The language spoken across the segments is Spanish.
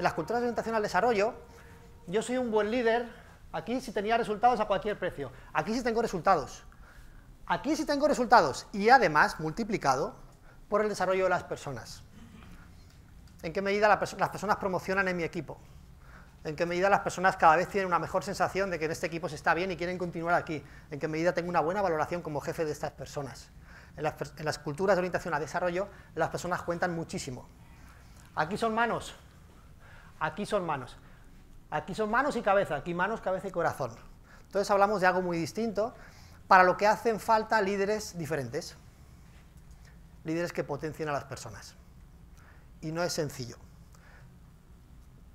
en las culturas de orientación al desarrollo, yo soy un buen líder, aquí si tenía resultados a cualquier precio, aquí sí tengo resultados, aquí sí tengo resultados, y además multiplicado por el desarrollo de las personas. ¿En qué medida las personas promocionan en mi equipo? ¿En qué medida las personas cada vez tienen una mejor sensación de que en este equipo se está bien y quieren continuar aquí? ¿En qué medida tengo una buena valoración como jefe de estas personas? En las, culturas de orientación al desarrollo, las personas cuentan muchísimo. Aquí son manos, Aquí son manos. Aquí son manos y cabeza, aquí manos, cabeza y corazón. Entonces hablamos de algo muy distinto, para lo que hacen falta líderes diferentes, líderes que potencien a las personas. Y no es sencillo.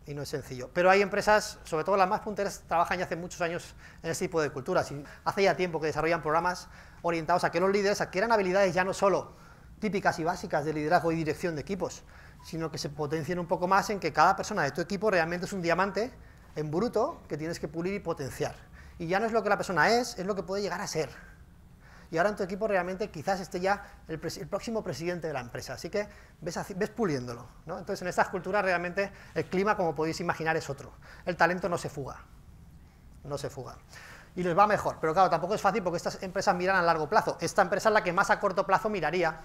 Y no es sencillo. Pero hay empresas, sobre todo las más punteras, trabajan ya hace muchos años en este tipo de culturas. Y hace ya tiempo que desarrollan programas orientados a que los líderes adquieran habilidades ya no solo típicas y básicas de liderazgo y dirección de equipos, sino que se potencien un poco más en que cada persona de tu equipo realmente es un diamante en bruto que tienes que pulir y potenciar. Y ya no es lo que la persona es, es lo que puede llegar a ser. Y ahora en tu equipo realmente quizás esté ya el, próximo presidente de la empresa, así que ves, ves puliéndolo. Entonces en estas culturas realmente el clima, como podéis imaginar, es otro. El talento no se fuga, no se fuga. Y les va mejor, pero claro, tampoco es fácil porque estas empresas miran a largo plazo. Esta empresa es la que más a corto plazo miraría,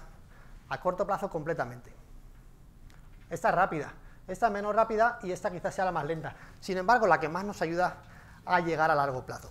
a corto plazo completamente. Esta es rápida, esta es menos rápida y esta quizás sea la más lenta. Sin embargo, la que más nos ayuda a llegar a largo plazo.